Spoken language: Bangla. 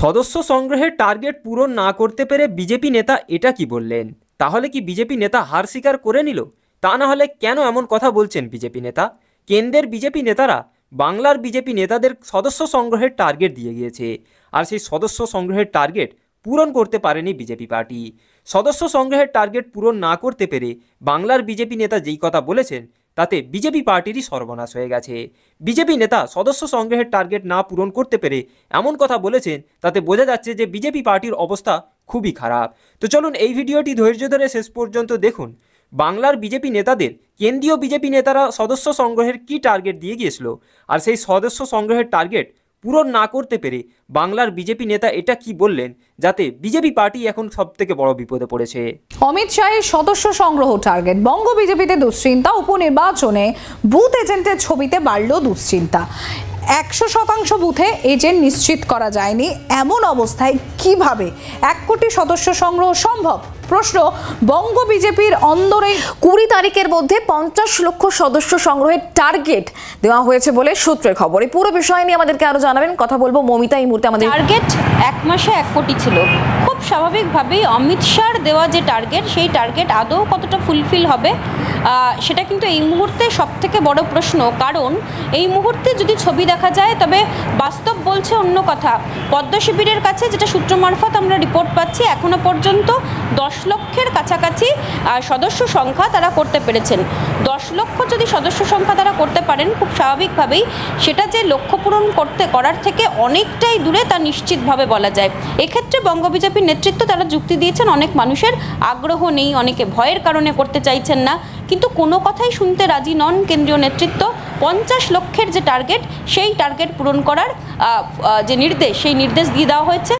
সদস্য সংগ্রহের টার্গেট পূরণ না করতে পেরে বিজেপি নেতা এটা কি বললেন তাহলে কি বিজেপি নেতা হার স্বীকার করে নিল তা না হলে কেন এমন কথা বলছেন বিজেপি নেতা কেন্দ্রের বিজেপি নেতারা বাংলার বিজেপি নেতাদের সদস্য সংগ্রহের টার্গেট দিয়ে গিয়েছে আর সেই সদস্য সংগ্রহের টার্গেট পূরণ করতে পারেনি বিজেপি পার্টি সদস্য সংগ্রহের টার্গেট পূরণ না করতে পেরে বাংলার বিজেপি নেতা যেই কথা বলেছেন তাতে বিজেপি পার্টিরই সর্বনাশ হয়ে গেছে বিজেপি নেতা সদস্য সংগ্রহের টার্গেট না পূরণ করতে পেরে এমন কথা বলেছেন তাতে বোঝা যাচ্ছে যে বিজেপি পার্টির অবস্থা খুবই খারাপ তো চলুন এই ভিডিওটি ধৈর্য ধরে শেষ পর্যন্ত দেখুন বাংলার বিজেপি নেতাদের কেন্দ্রীয় বিজেপি নেতারা সদস্য সংগ্রহের কি টার্গেট দিয়ে গিয়েছিল আর সেই সদস্য সংগ্রহের টার্গেট পূরণ না করতে পেরে বাংলার বিজেপি নেতা এটা কি বললেন যাতে বিজেপি পার্টি এখন সব থেকে বড় বিপদে পড়েছে অমিত শাহের সদস্য সংগ্রহ টার্গেট বঙ্গ বিজেপিতে দুশ্চিন্তা উপনির্বাচনে বুথ এজেন্টের ছবিতে বাড়ল দুশ্চিন্তা একশো শতাংশ বুথে এজেন্ট নিশ্চিত করা যায়নি এমন অবস্থায় কিভাবে এক কোটি সদস্য সংগ্রহ সম্ভব প্রশ্ন বঙ্গ বিজেপির অন্দরে কুড়ি তারিখের মধ্যে পঞ্চাশ লক্ষ সদস্য সংগ্রহের টার্গেট দেওয়া হয়েছে বলে সূত্রের খবর এই পুরো বিষয় নিয়ে আমাদেরকে আরো জানাবেন কথা বলবো মমিতা এই মুহূর্তে আমাদের টার্গেট এক মাসে এক কোটি ছিল খুব স্বাভাবিকভাবেই অমিত শাহর দেওয়া যে টার্গেট সেই টার্গেট আদৌ কতটা ফুলফিল হবে সেটা কিন্তু এই মুহূর্তে সবথেকে বড় প্রশ্ন কারণ এই মুহূর্তে যদি ছবি দেখা যায় তবে বাস্তব বলছে অন্য কথা পদ্ম শিবিরের কাছে যেটা সূত্র মারফত আমরা রিপোর্ট পাচ্ছি এখনও পর্যন্ত দশ দশ লক্ষের কাছাকাছি সদস্য সংখ্যা তারা করতে পেরেছেন দশ লক্ষ যদি সদস্য সংখ্যা তারা করতে পারেন খুব স্বাভাবিকভাবেই সেটা যে লক্ষ্য পূরণ করতে করার থেকে অনেকটাই দূরে তা নিশ্চিতভাবে বলা যায় এক্ষেত্রে বঙ্গ বিজেপির নেতৃত্ব তারা যুক্তি দিয়েছেন অনেক মানুষের আগ্রহ নেই অনেকে ভয়ের কারণে করতে চাইছেন না কিন্তু কোনো কথাই শুনতে রাজি নন কেন্দ্রীয় নেতৃত্ব পঞ্চাশ লক্ষের যে টার্গেট সেই টার্গেট পূরণ করার যে নির্দেশ সেই নির্দেশ দিয়ে দেওয়া হয়েছে